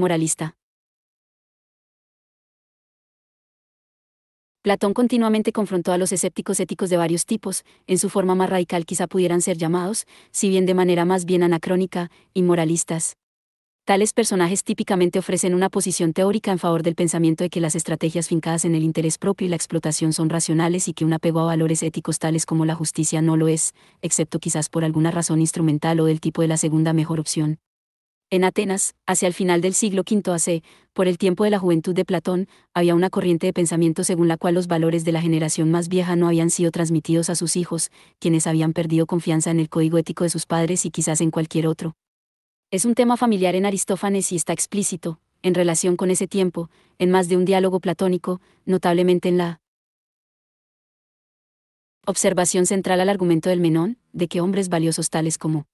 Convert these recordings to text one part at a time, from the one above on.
moralista. Platón continuamente confrontó a los escépticos éticos de varios tipos, en su forma más radical quizá pudieran ser llamados, si bien de manera más bien anacrónica, inmoralistas. Tales personajes típicamente ofrecen una posición teórica en favor del pensamiento de que las estrategias fincadas en el interés propio y la explotación son racionales y que un apego a valores éticos tales como la justicia no lo es, excepto quizás por alguna razón instrumental o del tipo de la segunda mejor opción. En Atenas, hacia el final del siglo V AC, por el tiempo de la juventud de Platón, había una corriente de pensamiento según la cual los valores de la generación más vieja no habían sido transmitidos a sus hijos, quienes habían perdido confianza en el código ético de sus padres y quizás en cualquier otro. Es un tema familiar en Aristófanes y está explícito, en relación con ese tiempo, en más de un diálogo platónico, notablemente en la observación central al argumento del Menón, de que hombres valiosos tales como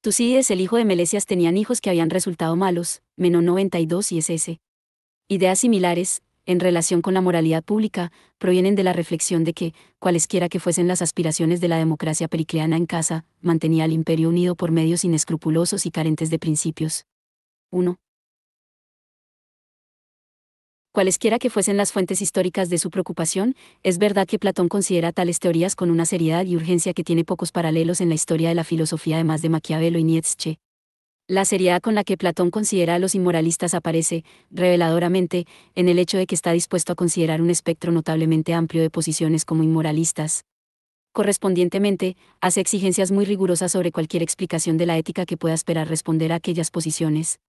Tucídides, el hijo de Melesias, tenían hijos que habían resultado malos, menos 92 y SS. Ideas similares, en relación con la moralidad pública, provienen de la reflexión de que, cualesquiera que fuesen las aspiraciones de la democracia pericleana en casa, mantenía al imperio unido por medios inescrupulosos y carentes de principios. 1. Cualesquiera que fuesen las fuentes históricas de su preocupación, es verdad que Platón considera tales teorías con una seriedad y urgencia que tiene pocos paralelos en la historia de la filosofía además de Maquiavelo y Nietzsche. La seriedad con la que Platón considera a los inmoralistas aparece, reveladoramente, en el hecho de que está dispuesto a considerar un espectro notablemente amplio de posiciones como inmoralistas. Correspondientemente, hace exigencias muy rigurosas sobre cualquier explicación de la ética que pueda esperar responder a aquellas posiciones.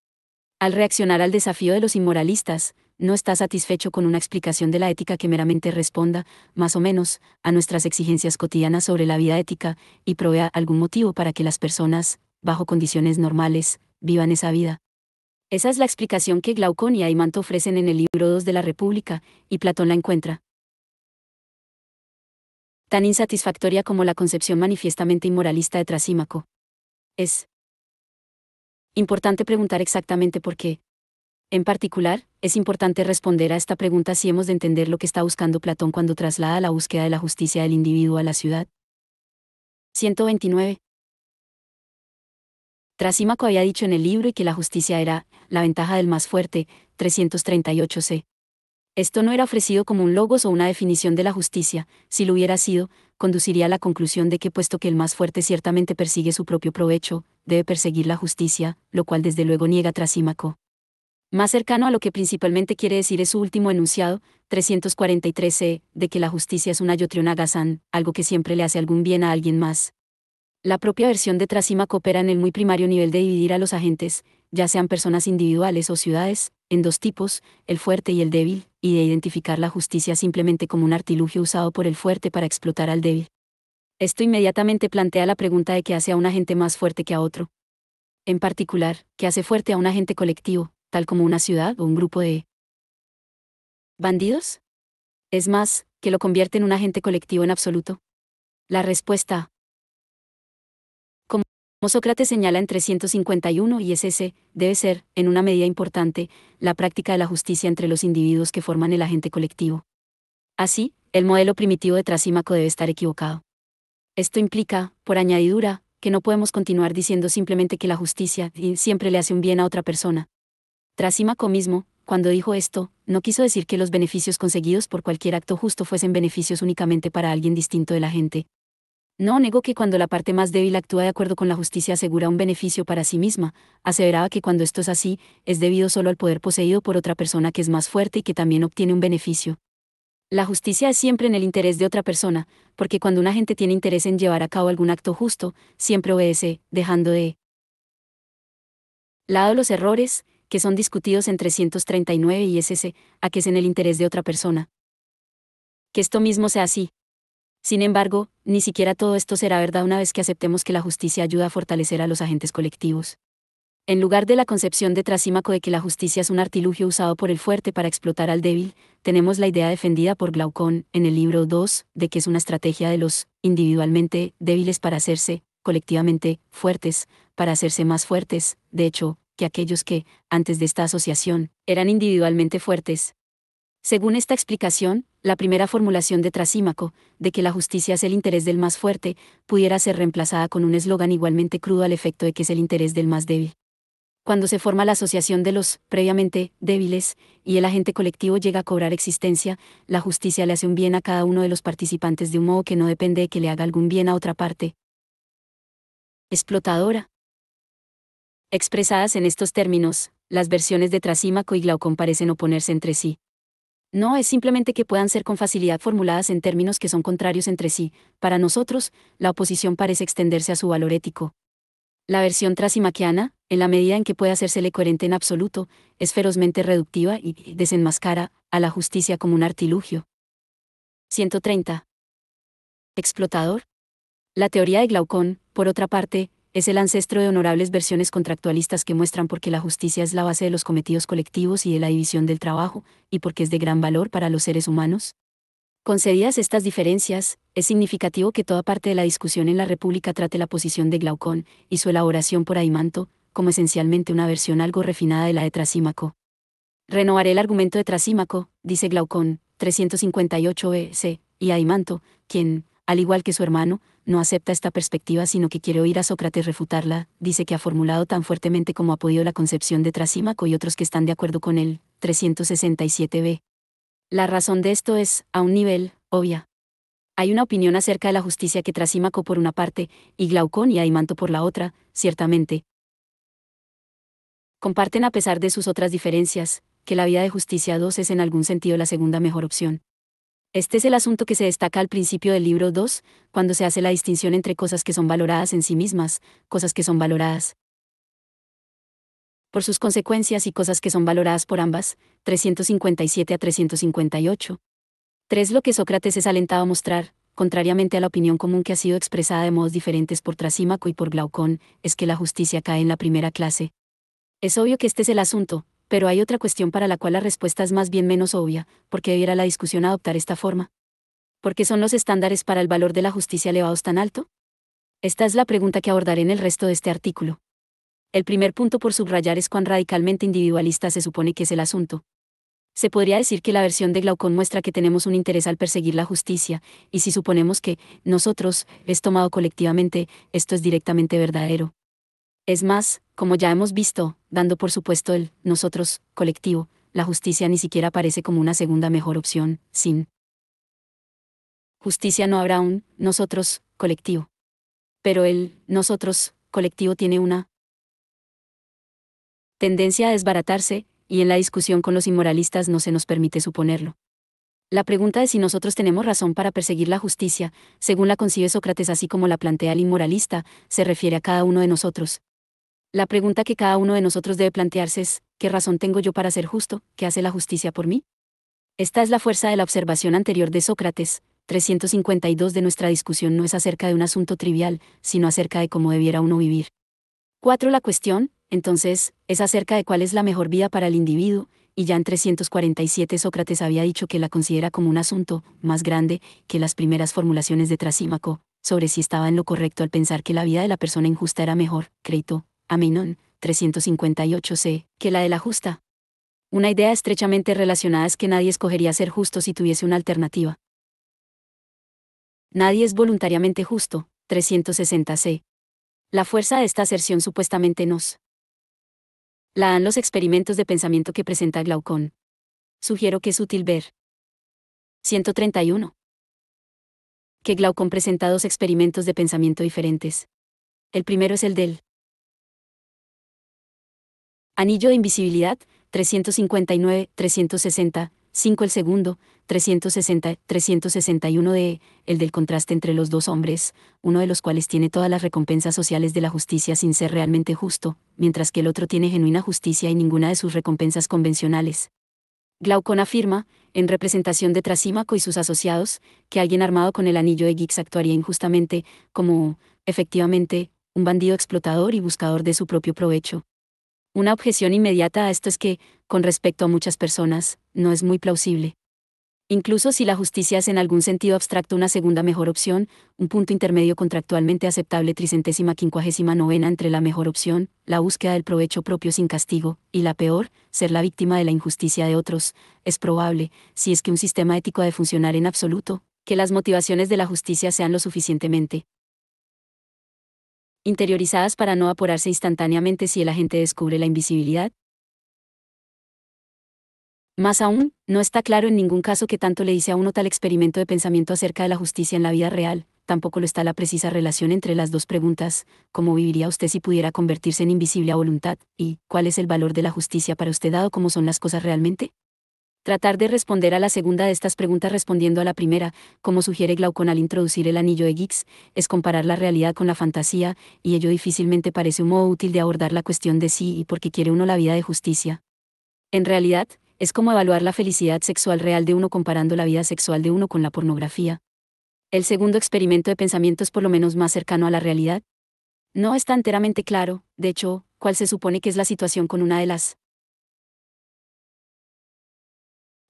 Al reaccionar al desafío de los inmoralistas, no está satisfecho con una explicación de la ética que meramente responda, más o menos, a nuestras exigencias cotidianas sobre la vida ética, y provea algún motivo para que las personas, bajo condiciones normales, vivan esa vida. Esa es la explicación que Glaucón y Manto ofrecen en el libro 2 de la República, y Platón la encuentra. Tan insatisfactoria como la concepción manifiestamente inmoralista de Trasímaco. Es importante preguntar exactamente por qué, en particular, es importante responder a esta pregunta si hemos de entender lo que está buscando Platón cuando traslada la búsqueda de la justicia del individuo a la ciudad. 129. Trasímaco había dicho en el libro y que la justicia era la ventaja del más fuerte, 338c. Esto no era ofrecido como un logos o una definición de la justicia, si lo hubiera sido, conduciría a la conclusión de que puesto que el más fuerte ciertamente persigue su propio provecho, debe perseguir la justicia, lo cual desde luego niega Trasímaco. Más cercano a lo que principalmente quiere decir es su último enunciado, 343c, e, de que la justicia es una yotrionagasan, algo que siempre le hace algún bien a alguien más. La propia versión de Trasima coopera en el muy primario nivel de dividir a los agentes, ya sean personas individuales o ciudades, en dos tipos, el fuerte y el débil, y de identificar la justicia simplemente como un artilugio usado por el fuerte para explotar al débil. Esto inmediatamente plantea la pregunta de qué hace a un agente más fuerte que a otro. En particular, qué hace fuerte a un agente colectivo, tal como una ciudad o un grupo de bandidos? Es más, que lo convierte en un agente colectivo en absoluto. La respuesta, como Sócrates señala en 351 y ese, debe ser, en una medida importante, la práctica de la justicia entre los individuos que forman el agente colectivo. Así, el modelo primitivo de Trasímaco debe estar equivocado. Esto implica, por añadidura, que no podemos continuar diciendo simplemente que la justicia siempre le hace un bien a otra persona, Trasímaco mismo, cuando dijo esto, no quiso decir que los beneficios conseguidos por cualquier acto justo fuesen beneficios únicamente para alguien distinto de la gente. No negó que cuando la parte más débil actúa de acuerdo con la justicia asegura un beneficio para sí misma, aseveraba que cuando esto es así, es debido solo al poder poseído por otra persona que es más fuerte y que también obtiene un beneficio. La justicia es siempre en el interés de otra persona, porque cuando una gente tiene interés en llevar a cabo algún acto justo, siempre obedece, dejando de lado los errores, que son discutidos en 339 y SS, a que es en el interés de otra persona. Que esto mismo sea así. Sin embargo, ni siquiera todo esto será verdad una vez que aceptemos que la justicia ayuda a fortalecer a los agentes colectivos. En lugar de la concepción de Trasímaco de que la justicia es un artilugio usado por el fuerte para explotar al débil, tenemos la idea defendida por Glaucón, en el libro 2 de que es una estrategia de los individualmente débiles para hacerse, colectivamente, fuertes, para hacerse más fuertes. De hecho, que aquellos que, antes de esta asociación, eran individualmente fuertes. Según esta explicación, la primera formulación de Trasímaco, de que la justicia es el interés del más fuerte, pudiera ser reemplazada con un eslogan igualmente crudo al efecto de que es el interés del más débil. Cuando se forma la asociación de los, previamente, débiles, y el agente colectivo llega a cobrar existencia, la justicia le hace un bien a cada uno de los participantes de un modo que no depende de que le haga algún bien a otra parte. Explotadora. Expresadas en estos términos, las versiones de Trasímaco y Glaucón parecen oponerse entre sí. No es simplemente que puedan ser con facilidad formuladas en términos que son contrarios entre sí, para nosotros, la oposición parece extenderse a su valor ético. La versión trasimaquiana, en la medida en que puede hacérsele coherente en absoluto, es ferozmente reductiva y desenmascara a la justicia como un artilugio. 130. Explotador. La teoría de Glaucón, por otra parte, es el ancestro de honorables versiones contractualistas que muestran por qué la justicia es la base de los cometidos colectivos y de la división del trabajo, y por qué es de gran valor para los seres humanos. Concedidas estas diferencias, es significativo que toda parte de la discusión en la República trate la posición de Glaucón y su elaboración por Aimanto, como esencialmente una versión algo refinada de la de Trasímaco. Renovaré el argumento de Trasímaco, dice Glaucón, 358 EC, y Aimanto, quien, al igual que su hermano, no acepta esta perspectiva sino que quiere oír a Sócrates refutarla, dice que ha formulado tan fuertemente como ha podido la concepción de Trasímaco y otros que están de acuerdo con él, 367b. La razón de esto es, a un nivel, obvia. Hay una opinión acerca de la justicia que Trasímaco por una parte, y Glaucón y Aymanto por la otra, ciertamente. Comparten a pesar de sus otras diferencias, que la vida de justicia 2 es en algún sentido la segunda mejor opción. Este es el asunto que se destaca al principio del libro 2, cuando se hace la distinción entre cosas que son valoradas en sí mismas, cosas que son valoradas por sus consecuencias y cosas que son valoradas por ambas, 357 a 358. 3. Lo que Sócrates es alentado a mostrar, contrariamente a la opinión común que ha sido expresada de modos diferentes por Trasímaco y por Glaucón, es que la justicia cae en la primera clase. Es obvio que este es el asunto, pero hay otra cuestión para la cual la respuesta es más bien menos obvia, porque debiera la discusión adoptar esta forma. ¿Por qué son los estándares para el valor de la justicia elevados tan alto? Esta es la pregunta que abordaré en el resto de este artículo. El primer punto por subrayar es cuán radicalmente individualista se supone que es el asunto. Se podría decir que la versión de Glaucón muestra que tenemos un interés al perseguir la justicia, y si suponemos que, nosotros, es tomado colectivamente, esto es directamente verdadero. Es más, como ya hemos visto, dando por supuesto el nosotros, colectivo, la justicia ni siquiera aparece como una segunda mejor opción, sin justicia no habrá un nosotros, colectivo. Pero el nosotros, colectivo tiene una tendencia a desbaratarse, y en la discusión con los inmoralistas no se nos permite suponerlo. La pregunta de si nosotros tenemos razón para perseguir la justicia, según la concibe Sócrates así como la plantea el inmoralista, se refiere a cada uno de nosotros, la pregunta que cada uno de nosotros debe plantearse es, ¿qué razón tengo yo para ser justo? ¿Qué hace la justicia por mí? Esta es la fuerza de la observación anterior de Sócrates, 352 de nuestra discusión no es acerca de un asunto trivial, sino acerca de cómo debiera uno vivir. 4. La cuestión, entonces, es acerca de cuál es la mejor vida para el individuo, y ya en 347 Sócrates había dicho que la considera como un asunto más grande que las primeras formulaciones de Trasímaco, sobre si estaba en lo correcto al pensar que la vida de la persona injusta era mejor, Creito, Aminón, 358 c, que la de la justa. Una idea estrechamente relacionada es que nadie escogería ser justo si tuviese una alternativa. Nadie es voluntariamente justo, 360 c. La fuerza de esta aserción supuestamente nos la dan los experimentos de pensamiento que presenta Glaucón. Sugiero que es útil ver. 131. Que Glaucon presenta dos experimentos de pensamiento diferentes. El primero es el del Anillo de invisibilidad, 359, 360, 5 el segundo, 360, 361 de el del contraste entre los dos hombres, uno de los cuales tiene todas las recompensas sociales de la justicia sin ser realmente justo, mientras que el otro tiene genuina justicia y ninguna de sus recompensas convencionales. Glaucon afirma, en representación de Trasímaco y sus asociados, que alguien armado con el anillo de Gix actuaría injustamente, como, efectivamente, un bandido explotador y buscador de su propio provecho, una objeción inmediata a esto es que, con respecto a muchas personas, no es muy plausible. Incluso si la justicia es en algún sentido abstracto una segunda mejor opción, un punto intermedio contractualmente aceptable tricentésima quincuagésima novena entre la mejor opción, la búsqueda del provecho propio sin castigo, y la peor, ser la víctima de la injusticia de otros, es probable, si es que un sistema ético ha de funcionar en absoluto, que las motivaciones de la justicia sean lo suficientemente interiorizadas para no apurarse instantáneamente si el agente descubre la invisibilidad? Más aún, no está claro en ningún caso que tanto le dice a uno tal experimento de pensamiento acerca de la justicia en la vida real, tampoco lo está la precisa relación entre las dos preguntas, ¿cómo viviría usted si pudiera convertirse en invisible a voluntad? y ¿cuál es el valor de la justicia para usted dado cómo son las cosas realmente? Tratar de responder a la segunda de estas preguntas respondiendo a la primera, como sugiere Glaucon al introducir el anillo de Giggs, es comparar la realidad con la fantasía, y ello difícilmente parece un modo útil de abordar la cuestión de sí y por qué quiere uno la vida de justicia. En realidad, es como evaluar la felicidad sexual real de uno comparando la vida sexual de uno con la pornografía. El segundo experimento de pensamiento es por lo menos más cercano a la realidad. No está enteramente claro, de hecho, cuál se supone que es la situación con una de las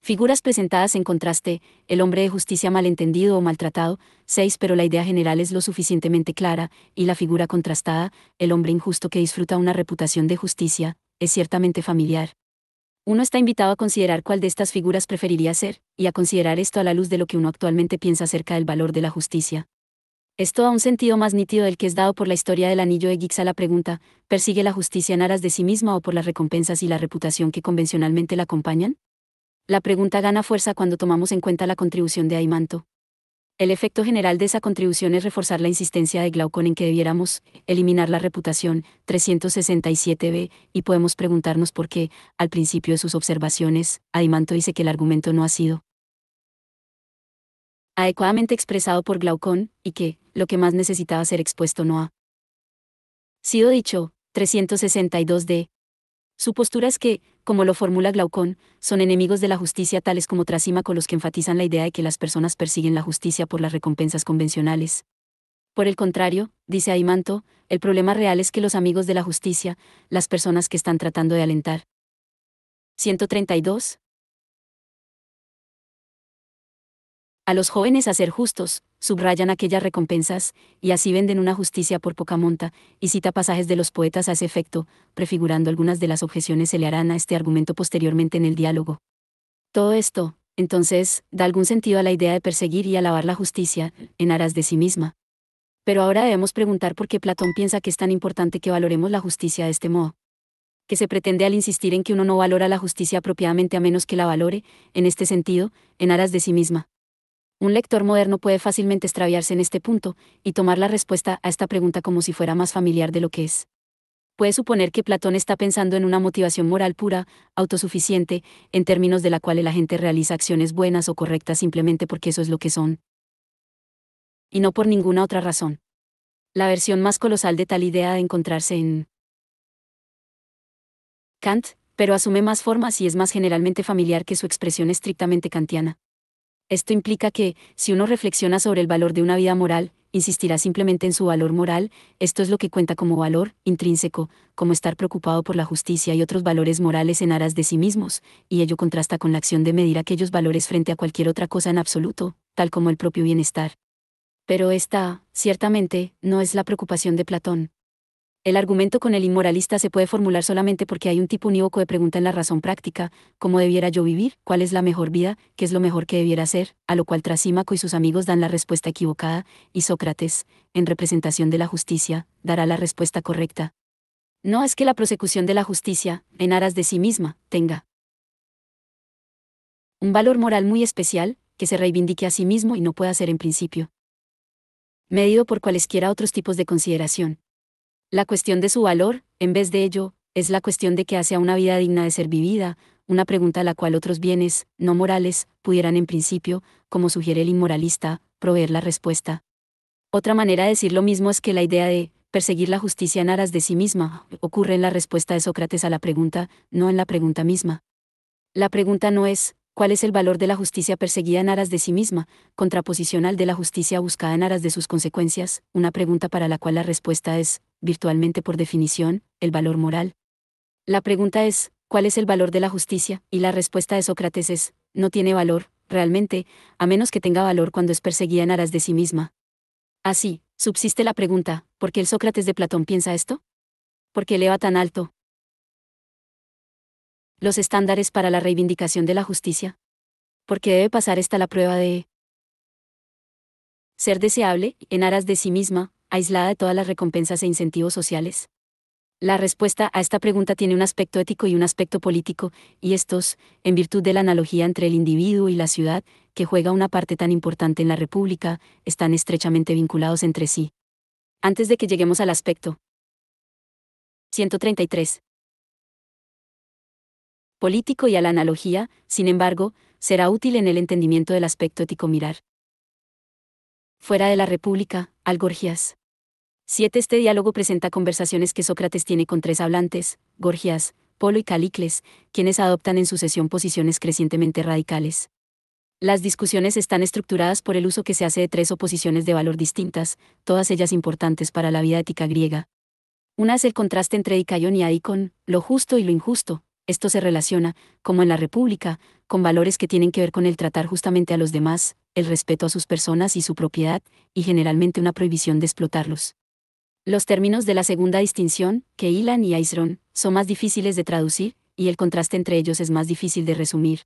Figuras presentadas en contraste, el hombre de justicia malentendido o maltratado, Seis, pero la idea general es lo suficientemente clara, y la figura contrastada, el hombre injusto que disfruta una reputación de justicia, es ciertamente familiar. Uno está invitado a considerar cuál de estas figuras preferiría ser, y a considerar esto a la luz de lo que uno actualmente piensa acerca del valor de la justicia. Esto da un sentido más nítido del que es dado por la historia del anillo de Gix a la pregunta, ¿persigue la justicia en aras de sí misma o por las recompensas y la reputación que convencionalmente la acompañan? la pregunta gana fuerza cuando tomamos en cuenta la contribución de Aimanto. El efecto general de esa contribución es reforzar la insistencia de Glaucon en que debiéramos eliminar la reputación 367b, y podemos preguntarnos por qué, al principio de sus observaciones, Aymanto dice que el argumento no ha sido adecuadamente expresado por Glaucon, y que, lo que más necesitaba ser expuesto no ha sido dicho, 362d. Su postura es que, como lo formula Glaucón, son enemigos de la justicia tales como Trasímaco los que enfatizan la idea de que las personas persiguen la justicia por las recompensas convencionales. Por el contrario, dice Aimanto, el problema real es que los amigos de la justicia, las personas que están tratando de alentar. 132. a los jóvenes a ser justos, subrayan aquellas recompensas, y así venden una justicia por poca monta, y cita pasajes de los poetas a ese efecto, prefigurando algunas de las objeciones se le harán a este argumento posteriormente en el diálogo. Todo esto, entonces, da algún sentido a la idea de perseguir y alabar la justicia, en aras de sí misma. Pero ahora debemos preguntar por qué Platón piensa que es tan importante que valoremos la justicia de este modo. Que se pretende al insistir en que uno no valora la justicia apropiadamente a menos que la valore, en este sentido, en aras de sí misma. Un lector moderno puede fácilmente extraviarse en este punto, y tomar la respuesta a esta pregunta como si fuera más familiar de lo que es. Puede suponer que Platón está pensando en una motivación moral pura, autosuficiente, en términos de la cual la gente realiza acciones buenas o correctas simplemente porque eso es lo que son. Y no por ninguna otra razón. La versión más colosal de tal idea de encontrarse en Kant, pero asume más formas y es más generalmente familiar que su expresión estrictamente kantiana. Esto implica que, si uno reflexiona sobre el valor de una vida moral, insistirá simplemente en su valor moral, esto es lo que cuenta como valor intrínseco, como estar preocupado por la justicia y otros valores morales en aras de sí mismos, y ello contrasta con la acción de medir aquellos valores frente a cualquier otra cosa en absoluto, tal como el propio bienestar. Pero esta, ciertamente, no es la preocupación de Platón. El argumento con el inmoralista se puede formular solamente porque hay un tipo unívoco de pregunta en la razón práctica, ¿cómo debiera yo vivir? ¿Cuál es la mejor vida? ¿Qué es lo mejor que debiera hacer? A lo cual Trasímaco y sus amigos dan la respuesta equivocada, y Sócrates, en representación de la justicia, dará la respuesta correcta. No es que la prosecución de la justicia, en aras de sí misma, tenga un valor moral muy especial, que se reivindique a sí mismo y no pueda ser en principio medido por cualesquiera otros tipos de consideración. La cuestión de su valor, en vez de ello, es la cuestión de que hace a una vida digna de ser vivida, una pregunta a la cual otros bienes, no morales, pudieran en principio, como sugiere el inmoralista, proveer la respuesta. Otra manera de decir lo mismo es que la idea de perseguir la justicia en aras de sí misma ocurre en la respuesta de Sócrates a la pregunta, no en la pregunta misma. La pregunta no es, ¿cuál es el valor de la justicia perseguida en aras de sí misma, contraposición al de la justicia buscada en aras de sus consecuencias? Una pregunta para la cual la respuesta es, virtualmente por definición, el valor moral. La pregunta es, ¿cuál es el valor de la justicia? Y la respuesta de Sócrates es, no tiene valor, realmente, a menos que tenga valor cuando es perseguida en aras de sí misma. Así, ah, subsiste la pregunta, ¿por qué el Sócrates de Platón piensa esto? ¿Por qué eleva tan alto? Los estándares para la reivindicación de la justicia. ¿Por qué debe pasar esta la prueba de ser deseable, en aras de sí misma, aislada de todas las recompensas e incentivos sociales? La respuesta a esta pregunta tiene un aspecto ético y un aspecto político, y estos, en virtud de la analogía entre el individuo y la ciudad, que juega una parte tan importante en la República, están estrechamente vinculados entre sí. Antes de que lleguemos al aspecto. 133. Político y a la analogía, sin embargo, será útil en el entendimiento del aspecto ético mirar. Fuera de la República, Algorgias. 7. Este diálogo presenta conversaciones que Sócrates tiene con tres hablantes, Gorgias, Polo y Calicles, quienes adoptan en sucesión posiciones crecientemente radicales. Las discusiones están estructuradas por el uso que se hace de tres oposiciones de valor distintas, todas ellas importantes para la vida ética griega. Una es el contraste entre Icayón y aicon lo justo y lo injusto. Esto se relaciona, como en la República, con valores que tienen que ver con el tratar justamente a los demás, el respeto a sus personas y su propiedad, y generalmente una prohibición de explotarlos. Los términos de la segunda distinción, que Ilan y Aisron, son más difíciles de traducir, y el contraste entre ellos es más difícil de resumir.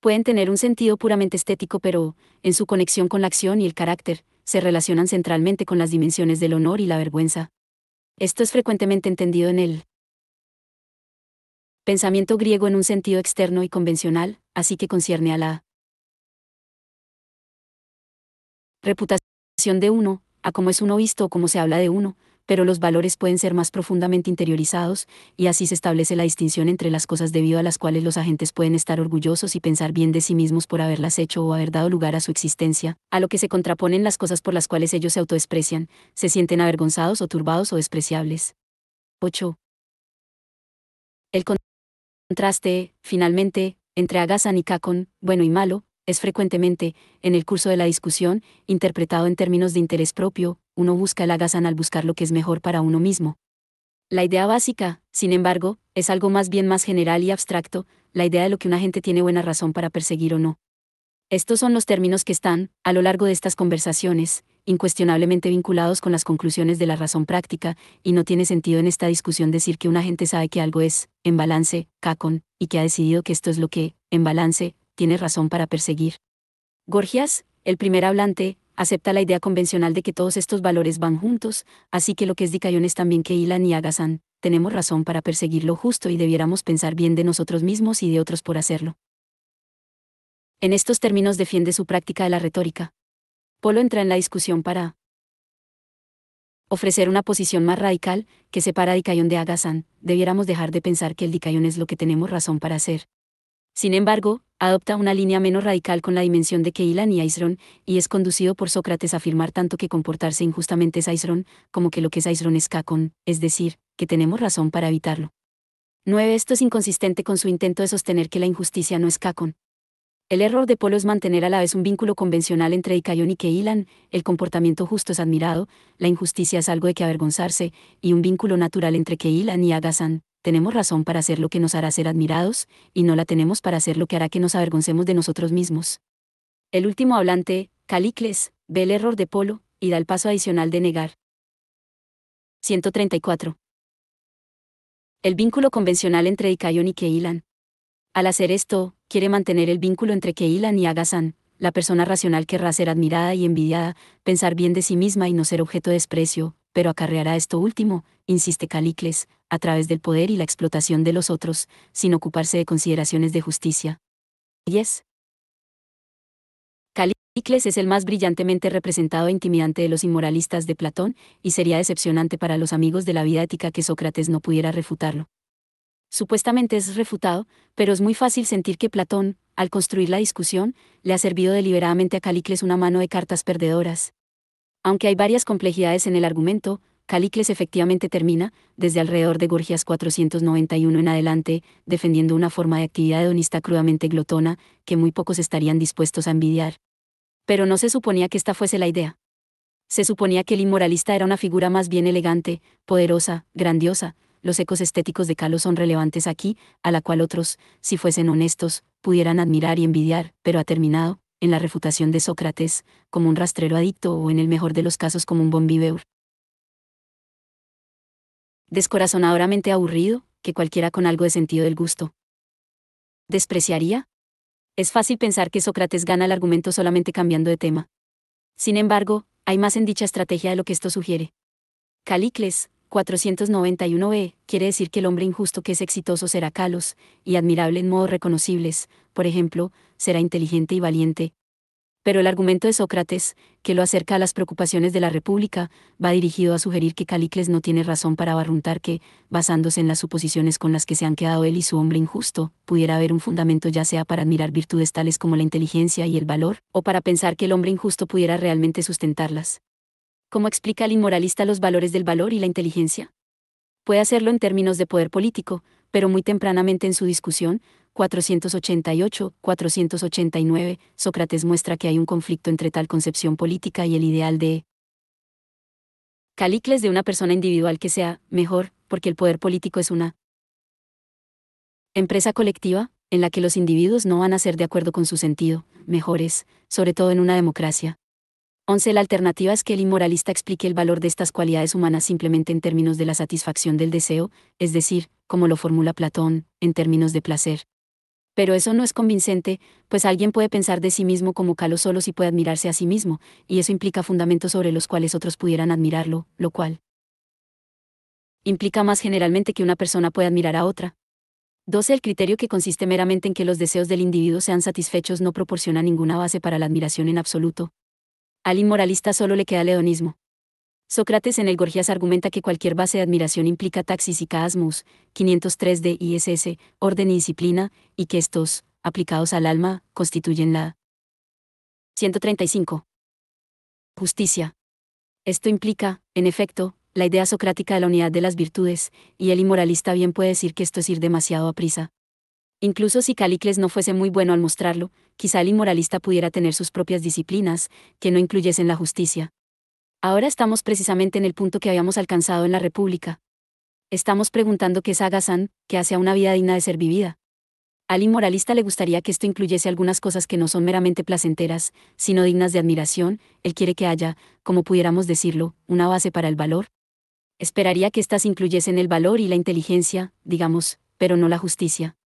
Pueden tener un sentido puramente estético, pero, en su conexión con la acción y el carácter, se relacionan centralmente con las dimensiones del honor y la vergüenza. Esto es frecuentemente entendido en el pensamiento griego en un sentido externo y convencional, así que concierne a la reputación de uno, a cómo es uno visto o cómo se habla de uno, pero los valores pueden ser más profundamente interiorizados, y así se establece la distinción entre las cosas debido a las cuales los agentes pueden estar orgullosos y pensar bien de sí mismos por haberlas hecho o haber dado lugar a su existencia, a lo que se contraponen las cosas por las cuales ellos se autodesprecian, se sienten avergonzados o turbados o despreciables. 8. El contraste, finalmente, entre Agasan y Kakon, bueno y malo, es frecuentemente, en el curso de la discusión, interpretado en términos de interés propio, uno busca el agazán al buscar lo que es mejor para uno mismo. La idea básica, sin embargo, es algo más bien más general y abstracto, la idea de lo que una gente tiene buena razón para perseguir o no. Estos son los términos que están, a lo largo de estas conversaciones, incuestionablemente vinculados con las conclusiones de la razón práctica, y no tiene sentido en esta discusión decir que una gente sabe que algo es, en balance, cacon, y que ha decidido que esto es lo que, en balance, tiene razón para perseguir. Gorgias, el primer hablante, acepta la idea convencional de que todos estos valores van juntos, así que lo que es Dicayón es también que Ilan y Agasán tenemos razón para perseguir lo justo y debiéramos pensar bien de nosotros mismos y de otros por hacerlo. En estos términos defiende su práctica de la retórica. Polo entra en la discusión para ofrecer una posición más radical, que separa a de Agasán. debiéramos dejar de pensar que el Dicayón es lo que tenemos razón para hacer, sin embargo, adopta una línea menos radical con la dimensión de Keilan y Aisron, y es conducido por Sócrates a afirmar tanto que comportarse injustamente es Aisron, como que lo que es Aisron es Kakon, es decir, que tenemos razón para evitarlo. 9. Esto es inconsistente con su intento de sostener que la injusticia no es Kakon. El error de Polo es mantener a la vez un vínculo convencional entre Icaión y Keilan, el comportamiento justo es admirado, la injusticia es algo de que avergonzarse, y un vínculo natural entre Keilan y Agasan tenemos razón para hacer lo que nos hará ser admirados, y no la tenemos para hacer lo que hará que nos avergoncemos de nosotros mismos. El último hablante, Calicles, ve el error de Polo, y da el paso adicional de negar. 134. El vínculo convencional entre Icaion y Keilan. Al hacer esto, quiere mantener el vínculo entre Keilan y Agasan, la persona racional querrá ser admirada y envidiada, pensar bien de sí misma y no ser objeto de desprecio, pero acarreará esto último, insiste Calicles, a través del poder y la explotación de los otros, sin ocuparse de consideraciones de justicia. es? Calicles es el más brillantemente representado e intimidante de los inmoralistas de Platón, y sería decepcionante para los amigos de la vida ética que Sócrates no pudiera refutarlo. Supuestamente es refutado, pero es muy fácil sentir que Platón, al construir la discusión, le ha servido deliberadamente a Calicles una mano de cartas perdedoras, aunque hay varias complejidades en el argumento, Calicles efectivamente termina, desde alrededor de Gorgias 491 en adelante, defendiendo una forma de actividad hedonista crudamente glotona, que muy pocos estarían dispuestos a envidiar. Pero no se suponía que esta fuese la idea. Se suponía que el inmoralista era una figura más bien elegante, poderosa, grandiosa, los ecos estéticos de Calo son relevantes aquí, a la cual otros, si fuesen honestos, pudieran admirar y envidiar, pero ha terminado, en la refutación de Sócrates, como un rastrero adicto o en el mejor de los casos como un bombiveur. Descorazonadoramente aburrido, que cualquiera con algo de sentido del gusto. ¿Despreciaría? Es fácil pensar que Sócrates gana el argumento solamente cambiando de tema. Sin embargo, hay más en dicha estrategia de lo que esto sugiere. Calicles, 491 e quiere decir que el hombre injusto que es exitoso será calos, y admirable en modos reconocibles, por ejemplo, será inteligente y valiente. Pero el argumento de Sócrates, que lo acerca a las preocupaciones de la República, va dirigido a sugerir que Calicles no tiene razón para barruntar que, basándose en las suposiciones con las que se han quedado él y su hombre injusto, pudiera haber un fundamento ya sea para admirar virtudes tales como la inteligencia y el valor, o para pensar que el hombre injusto pudiera realmente sustentarlas. ¿Cómo explica el inmoralista los valores del valor y la inteligencia? Puede hacerlo en términos de poder político, pero muy tempranamente en su discusión, 488-489, Sócrates muestra que hay un conflicto entre tal concepción política y el ideal de Calicles de una persona individual que sea mejor, porque el poder político es una empresa colectiva, en la que los individuos no van a ser de acuerdo con su sentido, mejores, sobre todo en una democracia, 11. La alternativa es que el inmoralista explique el valor de estas cualidades humanas simplemente en términos de la satisfacción del deseo, es decir, como lo formula Platón, en términos de placer. Pero eso no es convincente, pues alguien puede pensar de sí mismo como Calo solo si puede admirarse a sí mismo, y eso implica fundamentos sobre los cuales otros pudieran admirarlo, lo cual implica más generalmente que una persona puede admirar a otra, 12. El criterio que consiste meramente en que los deseos del individuo sean satisfechos no proporciona ninguna base para la admiración en absoluto, al inmoralista solo le queda el hedonismo. Sócrates en el Gorgias argumenta que cualquier base de admiración implica taxis y casmus, 503 de ISS, orden y disciplina, y que estos, aplicados al alma, constituyen la 135. Justicia. Esto implica, en efecto, la idea socrática de la unidad de las virtudes, y el inmoralista bien puede decir que esto es ir demasiado a prisa. Incluso si Calicles no fuese muy bueno al mostrarlo, quizá el inmoralista pudiera tener sus propias disciplinas, que no incluyesen la justicia. Ahora estamos precisamente en el punto que habíamos alcanzado en la República. Estamos preguntando qué es Agasan, que hace a una vida digna de ser vivida. Al inmoralista le gustaría que esto incluyese algunas cosas que no son meramente placenteras, sino dignas de admiración, él quiere que haya, como pudiéramos decirlo, una base para el valor. Esperaría que éstas incluyesen el valor y la inteligencia, digamos, pero no la justicia.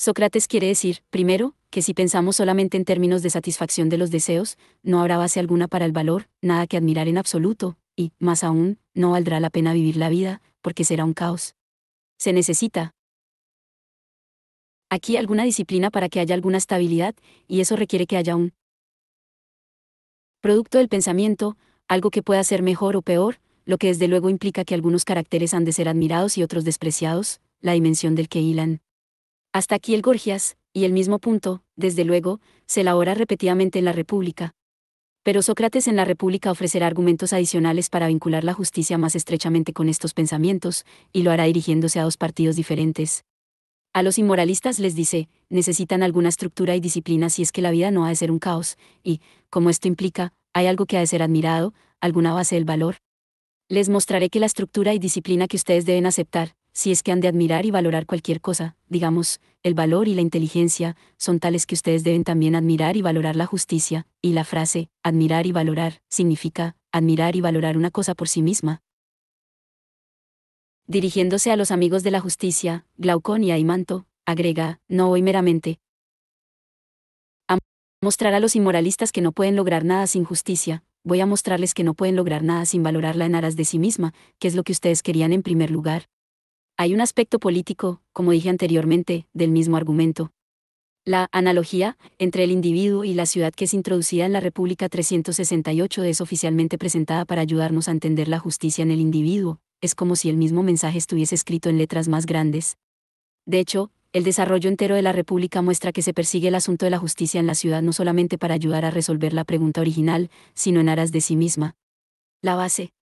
Sócrates quiere decir, primero, que si pensamos solamente en términos de satisfacción de los deseos, no habrá base alguna para el valor, nada que admirar en absoluto, y, más aún, no valdrá la pena vivir la vida, porque será un caos. Se necesita. Aquí alguna disciplina para que haya alguna estabilidad, y eso requiere que haya un producto del pensamiento, algo que pueda ser mejor o peor, lo que desde luego implica que algunos caracteres han de ser admirados y otros despreciados, la dimensión del que hilan hasta aquí el Gorgias, y el mismo punto, desde luego, se elabora repetidamente en la República. Pero Sócrates en la República ofrecerá argumentos adicionales para vincular la justicia más estrechamente con estos pensamientos, y lo hará dirigiéndose a dos partidos diferentes. A los inmoralistas les dice, necesitan alguna estructura y disciplina si es que la vida no ha de ser un caos, y, como esto implica, hay algo que ha de ser admirado, alguna base del valor. Les mostraré que la estructura y disciplina que ustedes deben aceptar, si es que han de admirar y valorar cualquier cosa, digamos, el valor y la inteligencia, son tales que ustedes deben también admirar y valorar la justicia, y la frase, admirar y valorar, significa, admirar y valorar una cosa por sí misma. Dirigiéndose a los amigos de la justicia, Glaucón y Manto, agrega, no hoy meramente. A mostrar a los inmoralistas que no pueden lograr nada sin justicia, voy a mostrarles que no pueden lograr nada sin valorarla en aras de sí misma, que es lo que ustedes querían en primer lugar hay un aspecto político, como dije anteriormente, del mismo argumento. La analogía entre el individuo y la ciudad que es introducida en la República 368 es oficialmente presentada para ayudarnos a entender la justicia en el individuo, es como si el mismo mensaje estuviese escrito en letras más grandes. De hecho, el desarrollo entero de la República muestra que se persigue el asunto de la justicia en la ciudad no solamente para ayudar a resolver la pregunta original, sino en aras de sí misma. La base,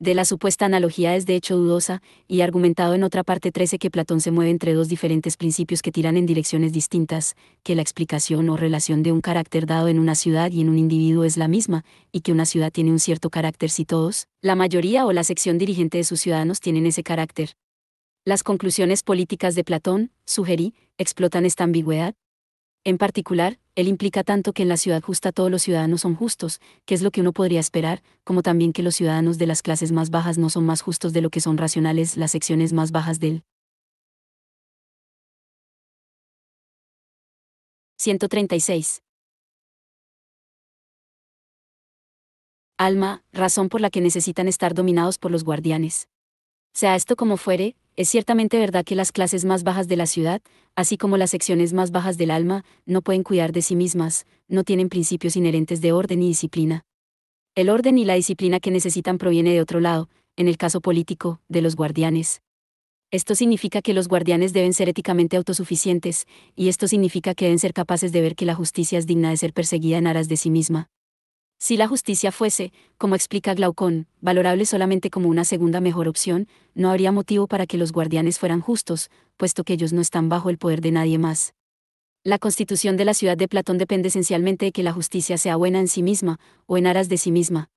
de la supuesta analogía es de hecho dudosa, y argumentado en otra parte 13 que Platón se mueve entre dos diferentes principios que tiran en direcciones distintas, que la explicación o relación de un carácter dado en una ciudad y en un individuo es la misma, y que una ciudad tiene un cierto carácter si todos, la mayoría o la sección dirigente de sus ciudadanos tienen ese carácter. Las conclusiones políticas de Platón, sugerí, explotan esta ambigüedad, en particular, él implica tanto que en la ciudad justa todos los ciudadanos son justos, que es lo que uno podría esperar, como también que los ciudadanos de las clases más bajas no son más justos de lo que son racionales las secciones más bajas de él. 136. Alma, razón por la que necesitan estar dominados por los guardianes. Sea esto como fuere, es ciertamente verdad que las clases más bajas de la ciudad, así como las secciones más bajas del alma, no pueden cuidar de sí mismas, no tienen principios inherentes de orden y disciplina. El orden y la disciplina que necesitan proviene de otro lado, en el caso político, de los guardianes. Esto significa que los guardianes deben ser éticamente autosuficientes, y esto significa que deben ser capaces de ver que la justicia es digna de ser perseguida en aras de sí misma. Si la justicia fuese, como explica Glaucón, valorable solamente como una segunda mejor opción, no habría motivo para que los guardianes fueran justos, puesto que ellos no están bajo el poder de nadie más. La constitución de la ciudad de Platón depende esencialmente de que la justicia sea buena en sí misma, o en aras de sí misma.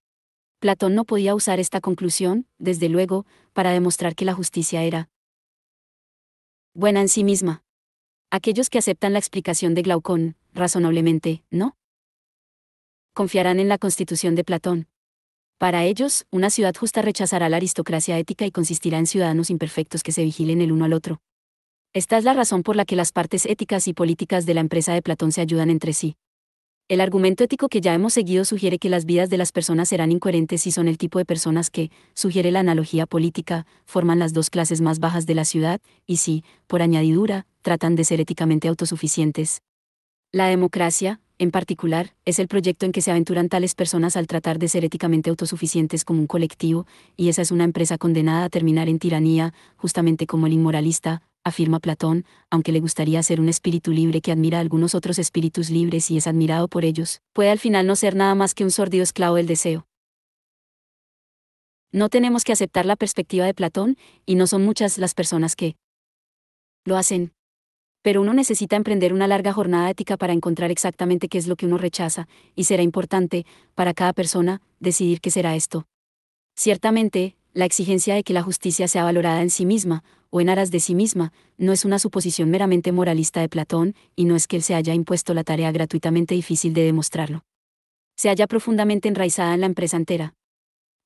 Platón no podía usar esta conclusión, desde luego, para demostrar que la justicia era buena en sí misma. Aquellos que aceptan la explicación de Glaucón, razonablemente, ¿no? confiarán en la constitución de Platón. Para ellos, una ciudad justa rechazará la aristocracia ética y consistirá en ciudadanos imperfectos que se vigilen el uno al otro. Esta es la razón por la que las partes éticas y políticas de la empresa de Platón se ayudan entre sí. El argumento ético que ya hemos seguido sugiere que las vidas de las personas serán incoherentes si son el tipo de personas que, sugiere la analogía política, forman las dos clases más bajas de la ciudad, y si, por añadidura, tratan de ser éticamente autosuficientes. La democracia, en particular, es el proyecto en que se aventuran tales personas al tratar de ser éticamente autosuficientes como un colectivo, y esa es una empresa condenada a terminar en tiranía, justamente como el inmoralista, afirma Platón, aunque le gustaría ser un espíritu libre que admira a algunos otros espíritus libres y es admirado por ellos, puede al final no ser nada más que un sordido esclavo del deseo. No tenemos que aceptar la perspectiva de Platón, y no son muchas las personas que lo hacen pero uno necesita emprender una larga jornada ética para encontrar exactamente qué es lo que uno rechaza, y será importante, para cada persona, decidir qué será esto. Ciertamente, la exigencia de que la justicia sea valorada en sí misma, o en aras de sí misma, no es una suposición meramente moralista de Platón, y no es que él se haya impuesto la tarea gratuitamente difícil de demostrarlo. Se halla profundamente enraizada en la empresa entera.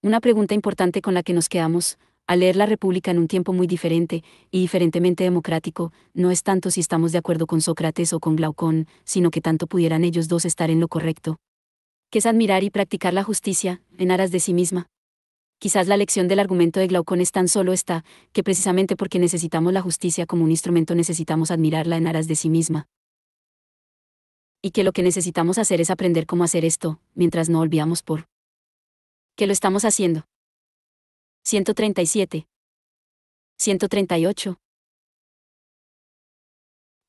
Una pregunta importante con la que nos quedamos, al leer la República en un tiempo muy diferente, y diferentemente democrático, no es tanto si estamos de acuerdo con Sócrates o con Glaucón, sino que tanto pudieran ellos dos estar en lo correcto. ¿Qué es admirar y practicar la justicia, en aras de sí misma. Quizás la lección del argumento de Glaucón es tan solo esta, que precisamente porque necesitamos la justicia como un instrumento necesitamos admirarla en aras de sí misma. Y que lo que necesitamos hacer es aprender cómo hacer esto, mientras no olvidamos por que lo estamos haciendo. 137. 138.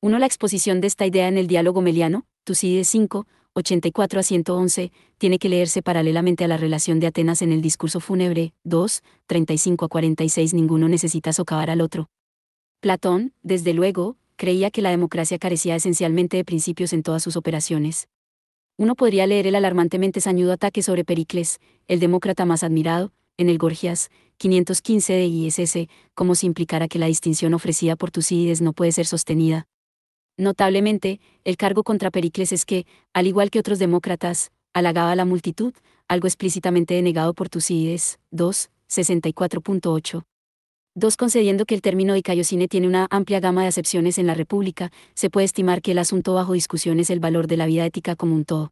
1. La exposición de esta idea en el diálogo meliano, Tucídides 5, 84 a 111, tiene que leerse paralelamente a la relación de Atenas en el discurso fúnebre, 2, 35 a 46. Ninguno necesita socavar al otro. Platón, desde luego, creía que la democracia carecía esencialmente de principios en todas sus operaciones. Uno podría leer el alarmantemente sañudo ataque sobre Pericles, el demócrata más admirado, en el Gorgias 515 de ISS, como si implicara que la distinción ofrecida por Tucídides no puede ser sostenida. Notablemente, el cargo contra Pericles es que, al igual que otros demócratas, halagaba a la multitud, algo explícitamente denegado por Tucídides, 2, 64.8. 2. Concediendo que el término Icayocine tiene una amplia gama de acepciones en la República, se puede estimar que el asunto bajo discusión es el valor de la vida ética como un todo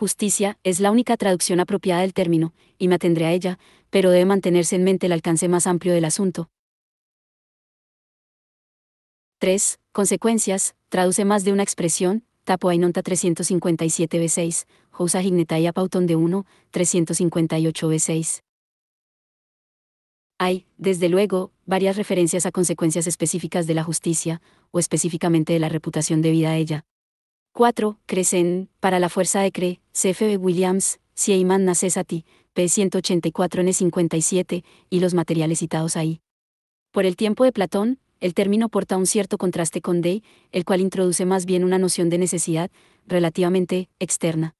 justicia es la única traducción apropiada del término, y me atendré a ella, pero debe mantenerse en mente el alcance más amplio del asunto. 3. Consecuencias, traduce más de una expresión, Tapoainonta 357b6, Jousa Pauton de 1, 358b6. Hay, desde luego, varias referencias a consecuencias específicas de la justicia, o específicamente de la reputación debida a ella, 4. Crecen, para la fuerza de CRE, CFB Williams, Sieyman Nacesati, P184N57, y los materiales citados ahí. Por el tiempo de Platón, el término porta un cierto contraste con Dei, el cual introduce más bien una noción de necesidad, relativamente, externa.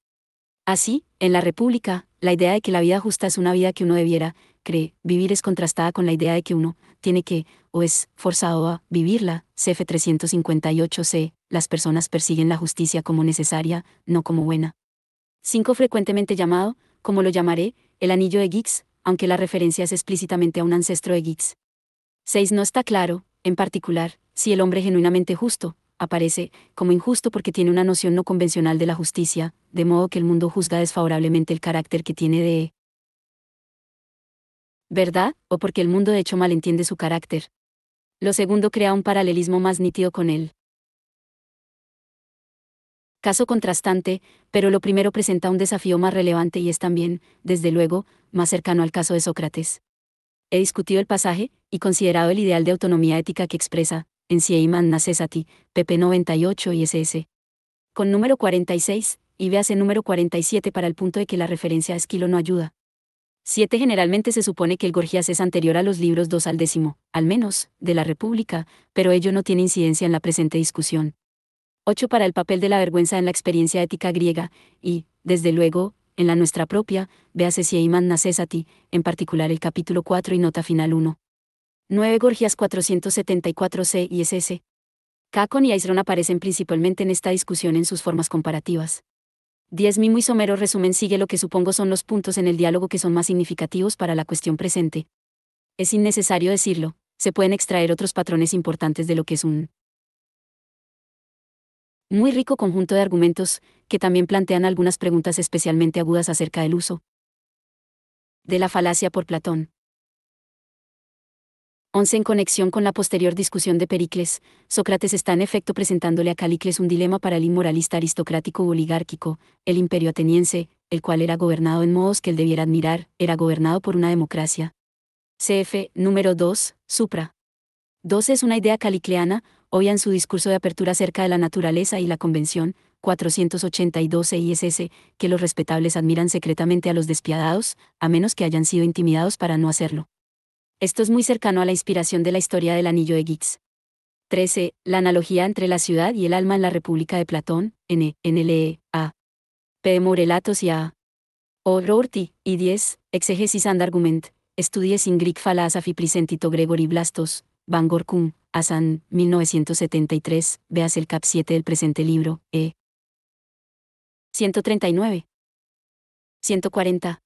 Así, en la República, la idea de que la vida justa es una vida que uno debiera, cree, vivir es contrastada con la idea de que uno, tiene que, o es, forzado a, vivirla, CF 358C, las personas persiguen la justicia como necesaria, no como buena. 5. Frecuentemente llamado, como lo llamaré, el anillo de Giggs, aunque la referencia es explícitamente a un ancestro de Giggs. 6. No está claro, en particular, si el hombre genuinamente justo, aparece, como injusto porque tiene una noción no convencional de la justicia, de modo que el mundo juzga desfavorablemente el carácter que tiene de verdad, o porque el mundo de hecho malentiende su carácter. Lo segundo crea un paralelismo más nítido con él. Caso contrastante, pero lo primero presenta un desafío más relevante y es también, desde luego, más cercano al caso de Sócrates. He discutido el pasaje, y considerado el ideal de autonomía ética que expresa, en Sieiman Nacessati, pp 98 y SS. Con número 46, y véase número 47 para el punto de que la referencia a Esquilo no ayuda. 7. Generalmente se supone que el Gorgias es anterior a los libros 2 al décimo, al menos, de la República, pero ello no tiene incidencia en la presente discusión. 8 para el papel de la vergüenza en la experiencia ética griega, y, desde luego, en la nuestra propia, véase a ti en particular el capítulo 4 y nota final 1. 9 Gorgias 474c y SS. kakon y Aisrón aparecen principalmente en esta discusión en sus formas comparativas. 10 muy somero resumen sigue lo que supongo son los puntos en el diálogo que son más significativos para la cuestión presente. Es innecesario decirlo, se pueden extraer otros patrones importantes de lo que es un muy rico conjunto de argumentos, que también plantean algunas preguntas especialmente agudas acerca del uso de la falacia por Platón. 11. En conexión con la posterior discusión de Pericles, Sócrates está en efecto presentándole a Calicles un dilema para el inmoralista aristocrático oligárquico, el imperio ateniense, el cual era gobernado en modos que él debiera admirar, era gobernado por una democracia. CF, número 2, Supra. 12 es una idea calicleana, hoy en su discurso de apertura acerca de la naturaleza y la Convención 482 e ISS, que los respetables admiran secretamente a los despiadados, a menos que hayan sido intimidados para no hacerlo. Esto es muy cercano a la inspiración de la historia del anillo de Giggs. 13. La analogía entre la ciudad y el alma en la República de Platón, N. E. A. P. Morelatos y A. O. Rorty, y 10. Exegesis and Argument, Studies in Greek Philosophy Presentito Gregory Blastos, Bangor Asan, 1973, veas el CAP 7 del presente libro, E. 139. 140.